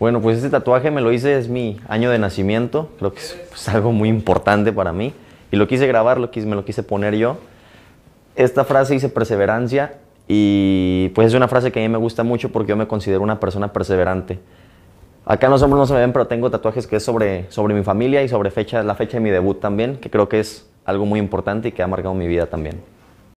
Bueno, pues este tatuaje me lo hice, es mi año de nacimiento, creo que es pues, algo muy importante para mí. Y lo quise grabar, lo me lo quise poner yo. Esta frase dice perseverancia y pues es una frase que a mí me gusta mucho porque yo me considero una persona perseverante. Acá los no se me ven, pero tengo tatuajes que es sobre, sobre mi familia y sobre fecha, la fecha de mi debut también, que creo que es algo muy importante y que ha marcado mi vida también.